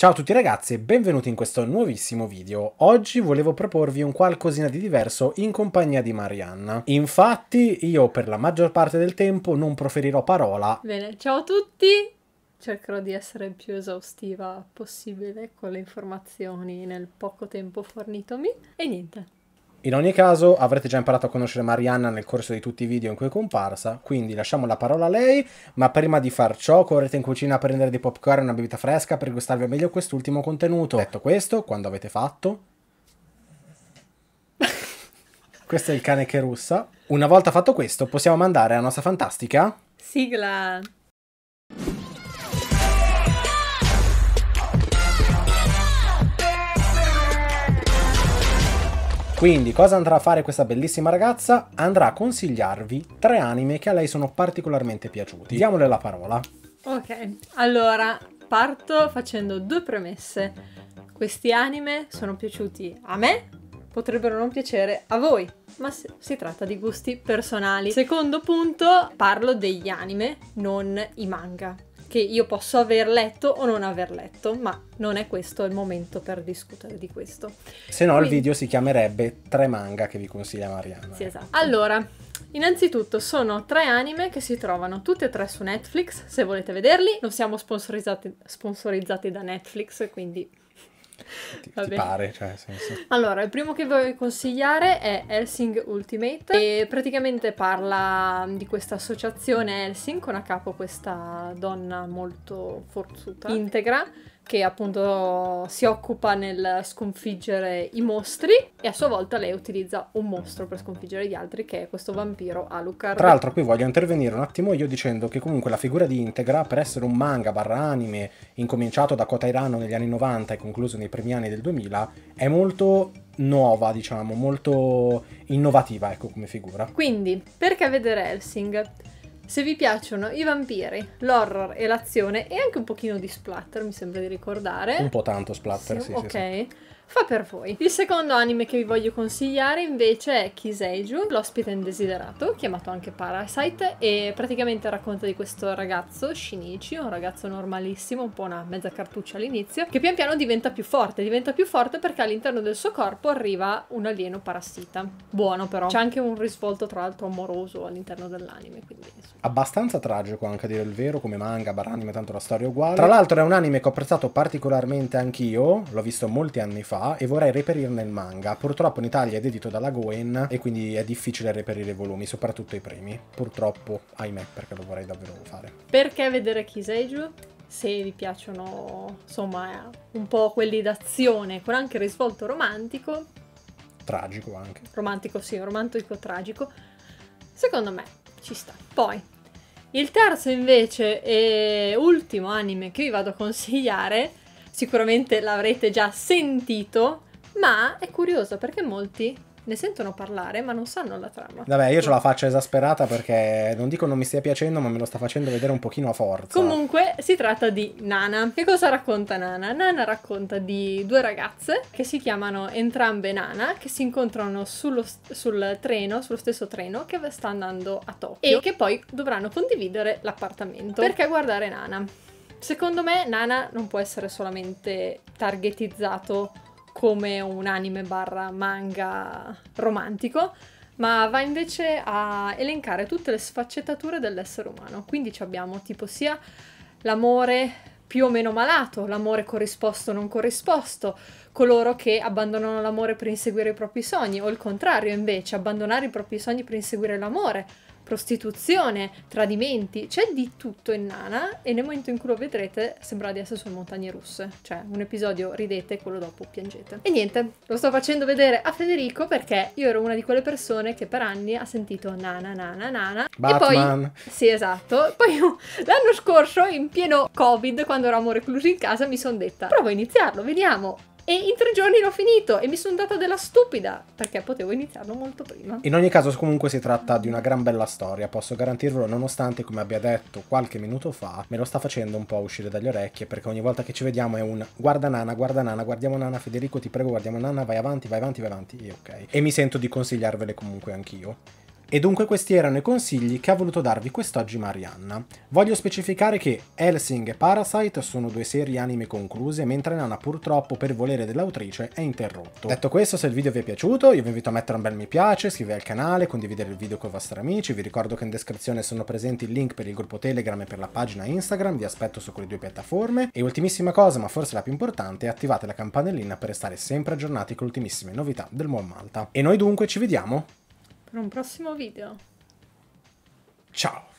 Ciao a tutti ragazzi e benvenuti in questo nuovissimo video. Oggi volevo proporvi un qualcosina di diverso in compagnia di Marianna. Infatti io per la maggior parte del tempo non proferirò parola. Bene, ciao a tutti! Cercherò di essere il più esaustiva possibile con le informazioni nel poco tempo fornitomi. E niente, in ogni caso avrete già imparato a conoscere Marianna nel corso di tutti i video in cui è comparsa, quindi lasciamo la parola a lei, ma prima di far ciò correte in cucina a prendere dei popcorn e una bevita fresca per gustarvi meglio quest'ultimo contenuto. Detto questo, quando avete fatto... questo è il cane che russa. Una volta fatto questo possiamo mandare la nostra fantastica... Sigla! Quindi cosa andrà a fare questa bellissima ragazza? Andrà a consigliarvi tre anime che a lei sono particolarmente piaciuti. Diamole la parola. Ok, allora parto facendo due premesse. Questi anime sono piaciuti a me, potrebbero non piacere a voi, ma si tratta di gusti personali. Secondo punto, parlo degli anime, non i manga che io posso aver letto o non aver letto, ma non è questo il momento per discutere di questo. Se no Quindi... il video si chiamerebbe Tre manga che vi consiglia Mariana. Sì, esatto. Allora, Innanzitutto sono tre anime che si trovano tutte e tre su Netflix, se volete vederli, non siamo sponsorizzati, sponsorizzati da Netflix, quindi ti, ti pare. Cioè, senso... Allora, il primo che vi voglio consigliare è Helsing Ultimate e praticamente parla di questa associazione Helsing con a capo questa donna molto forzuta, integra, che appunto si occupa nel sconfiggere i mostri e a sua volta lei utilizza un mostro per sconfiggere gli altri che è questo vampiro Alucard. Tra l'altro qui voglio intervenire un attimo io dicendo che comunque la figura di Integra per essere un manga barra anime incominciato da Kota negli anni 90 e concluso nei primi anni del del 2000, è molto nuova, diciamo, molto innovativa, ecco, come figura. Quindi, perché vedere Helsing? Se vi piacciono i vampiri, l'horror e l'azione e anche un pochino di splatter, mi sembra di ricordare. Un po' tanto splatter, sì, sì ok. Sì, sì fa per voi. Il secondo anime che vi voglio consigliare invece è Kiseiju, l'ospite indesiderato, chiamato anche Parasite, e praticamente racconta di questo ragazzo, Shinichi, un ragazzo normalissimo, un po' una mezza cartuccia all'inizio, che pian piano diventa più forte, diventa più forte perché all'interno del suo corpo arriva un alieno parassita. Buono però. C'è anche un risvolto tra l'altro amoroso all'interno dell'anime, quindi... Abbastanza tragico anche a dire il vero, come manga, baranime, tanto la storia è uguale. Tra l'altro è un anime che ho apprezzato particolarmente anch'io, l'ho visto molti anni fa, e vorrei reperirne il manga. Purtroppo in Italia è edito dalla Goen e quindi è difficile reperire i volumi, soprattutto i primi. Purtroppo, ahimè, perché lo vorrei davvero fare. Perché vedere Kiseiju? se vi piacciono insomma un po' quelli d'azione con anche risvolto romantico tragico anche romantico sì romantico tragico secondo me ci sta poi il terzo invece e ultimo anime che vi vado a consigliare sicuramente l'avrete già sentito, ma è curioso perché molti ne sentono parlare ma non sanno la trama. Vabbè, io ce la faccio esasperata perché non dico non mi stia piacendo, ma me lo sta facendo vedere un pochino a forza. Comunque si tratta di Nana. Che cosa racconta Nana? Nana racconta di due ragazze che si chiamano entrambe Nana, che si incontrano sullo, sul treno, sullo stesso treno che sta andando a Tokyo e che poi dovranno condividere l'appartamento. Perché guardare Nana? Secondo me Nana non può essere solamente targetizzato come un anime barra manga romantico, ma va invece a elencare tutte le sfaccettature dell'essere umano. Quindi abbiamo tipo sia l'amore più o meno malato, l'amore corrisposto o non corrisposto, coloro che abbandonano l'amore per inseguire i propri sogni, o il contrario invece, abbandonare i propri sogni per inseguire l'amore, prostituzione, tradimenti, c'è di tutto in Nana e nel momento in cui lo vedrete sembra di essere sulle montagne russe, cioè un episodio ridete e quello dopo piangete. E niente, lo sto facendo vedere a Federico perché io ero una di quelle persone che per anni ha sentito Nana Nana Nana Batman. e poi sì, esatto, poi l'anno scorso in pieno Covid quando eravamo reclusi in casa mi sono detta "Provo a iniziarlo, vediamo". E in tre giorni l'ho finito e mi sono data della stupida perché potevo iniziarlo molto prima. In ogni caso, comunque, si tratta di una gran bella storia, posso garantirvelo, nonostante, come abbia detto qualche minuto fa, me lo sta facendo un po' uscire dalle orecchie perché ogni volta che ci vediamo è un guarda Nana, guarda Nana, guardiamo Nana, Federico, ti prego, guardiamo Nana, vai avanti, vai avanti, vai avanti. E ok. E mi sento di consigliarvele comunque anch'io. E dunque questi erano i consigli che ha voluto darvi quest'oggi Marianna. Voglio specificare che Helsing e Parasite sono due serie anime concluse, mentre Nana purtroppo per volere dell'autrice è interrotto. Detto questo, se il video vi è piaciuto, io vi invito a mettere un bel mi piace, iscrivervi al canale, condividere il video con i vostri amici, vi ricordo che in descrizione sono presenti il link per il gruppo Telegram e per la pagina Instagram, vi aspetto su quelle due piattaforme. E ultimissima cosa, ma forse la più importante, attivate la campanellina per restare sempre aggiornati con le ultimissime novità del Mon Malta. E noi dunque ci vediamo per un prossimo video. Ciao!